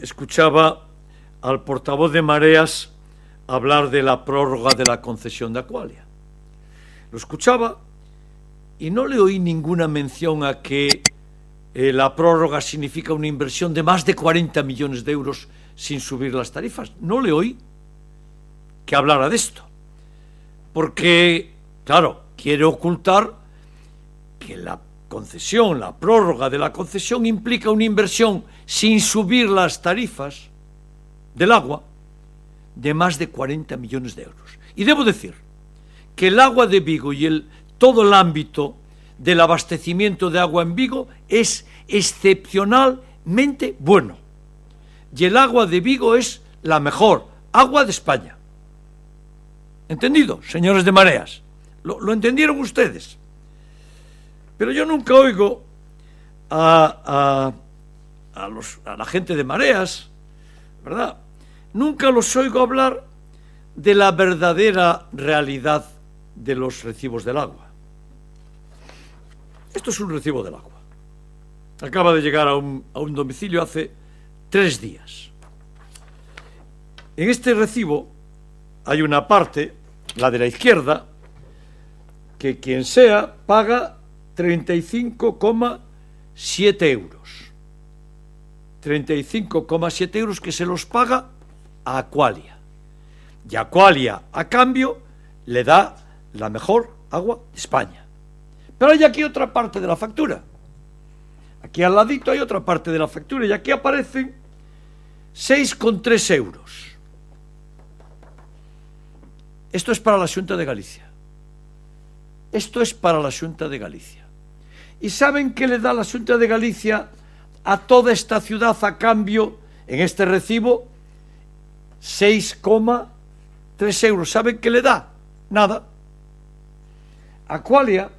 escuchaba al portavoz de Mareas hablar de la prórroga de la concesión de Acualia. Lo escuchaba y no le oí ninguna mención a que eh, la prórroga significa una inversión de más de 40 millones de euros sin subir las tarifas. No le oí que hablara de esto. Porque, claro, quiere ocultar que la concesión, la prórroga de la concesión implica una inversión sin subir las tarifas del agua de más de 40 millones de euros. Y debo decir que el agua de Vigo y el, todo el ámbito del abastecimiento de agua en Vigo es excepcionalmente bueno. Y el agua de Vigo es la mejor agua de España. ¿Entendido, señores de mareas? ¿Lo, lo entendieron ustedes? Pero yo nunca oigo a, a, la gente de mareas, ¿verdad? Nunca los oigo hablar de la verdadera realidad de los recibos del agua. Esto es un recibo del agua. Acaba de llegar a un, a un domicilio hace tres días. En este recibo hay una parte, la de la izquierda, que quien sea paga 35,7 euros. 35,7 euros que se los paga a Aqualia. Y Aqualia, a cambio, le da la mejor agua de España. Pero hay aquí otra parte de la factura. Aquí al ladito hay otra parte de la factura y aquí aparecen 6,3 euros. Esto es para la Junta de Galicia. Esto es para la Junta de Galicia. ¿Y saben qué le da la Junta de Galicia a toda esta ciudad a cambio en este recibo? 6,3 euros. ¿Saben qué le da? Nada. Acualia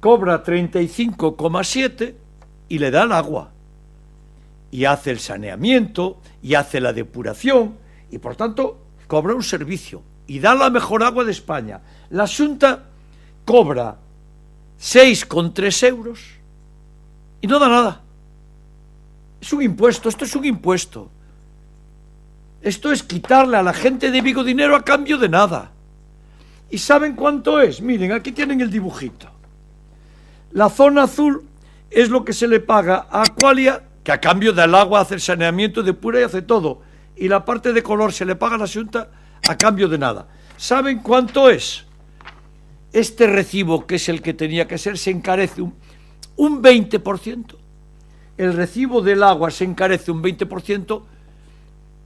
cobra 35,7 y le da el agua. Y hace el saneamiento, y hace la depuración, y por tanto cobra un servicio. Y da la mejor agua de España. La Junta cobra con 6,3 euros y no da nada. Es un impuesto, esto es un impuesto. Esto es quitarle a la gente de Vigo dinero a cambio de nada. ¿Y saben cuánto es? Miren, aquí tienen el dibujito. La zona azul es lo que se le paga a Aqualia, que a cambio del agua hace el saneamiento de pura y hace todo. Y la parte de color se le paga a la Junta a cambio de nada. ¿Saben cuánto es? este recibo, que es el que tenía que ser, se encarece un, 20%. El recibo del agua se encarece un 20%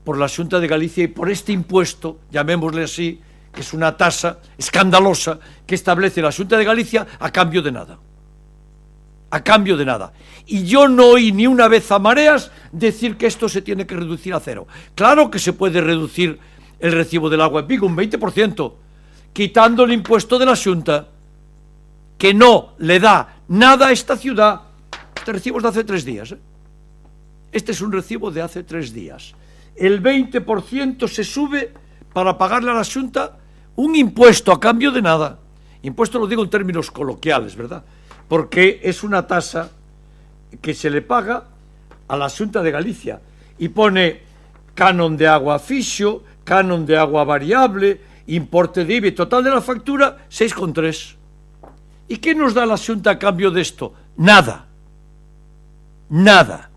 por la Junta de Galicia y por este impuesto, llamémosle así, que es una tasa escandalosa que establece la Junta de Galicia a cambio de nada. A cambio de nada. Y yo no oí ni una vez a mareas decir que esto se tiene que reducir a cero. Claro que se puede reducir el recibo del agua en Vigo un 20%, quitando el impuesto de la Junta, que no le da nada a esta ciudad. Este recibo es de hace tres días. ¿eh? Este es un recibo de hace tres días. El 20% se sube para pagarle a la Junta un impuesto a cambio de nada. Impuesto lo digo en términos coloquiales, ¿verdad? Porque es una tasa que se le paga a la Junta de Galicia y pone canon de agua fijo, canon de agua variable, Importe de total de la factura, 6,3. ¿Y qué nos da la Junta a cambio de esto? Nada. Nada.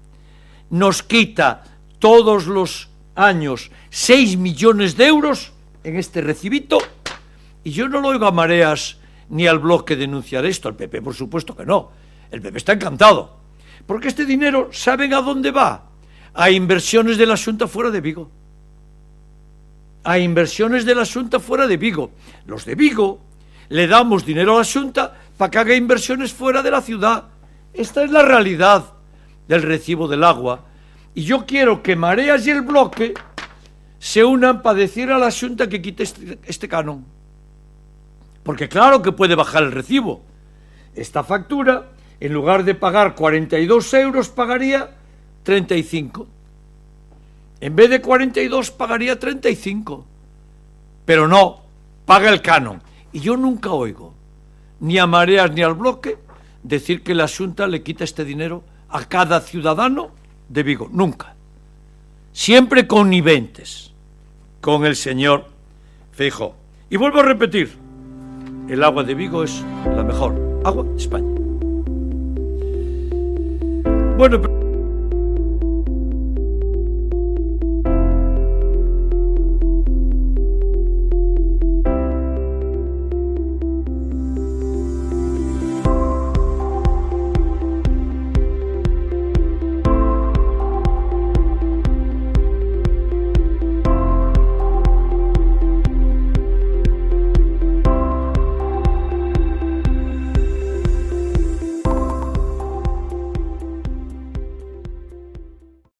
Nos quita todos los años 6 millones de euros en este recibito y yo no lo oigo a mareas ni al bloque denunciar esto, al PP por supuesto que no. El PP está encantado. Porque este dinero, ¿saben a dónde va? A inversiones de la Junta fuera de Vigo a inversiones de la Junta fuera de Vigo. Los de Vigo le damos dinero a la asunta para que haga inversiones fuera de la ciudad. Esta es la realidad del recibo del agua. Y yo quiero que Mareas y el Bloque se unan para decir a la asunta que quite este, este, canon. Porque claro que puede bajar el recibo. Esta factura, en lugar de pagar 42 euros, pagaría 35. En vez de 42 pagaría 35. Pero no, paga el canon. Y yo nunca oigo, ni a Mareas ni al bloque, decir que la Junta le quita este dinero a cada ciudadano de Vigo. Nunca. Siempre conniventes con el señor Fijo Y vuelvo a repetir, el agua de Vigo es la mejor agua de España. Bueno, pero...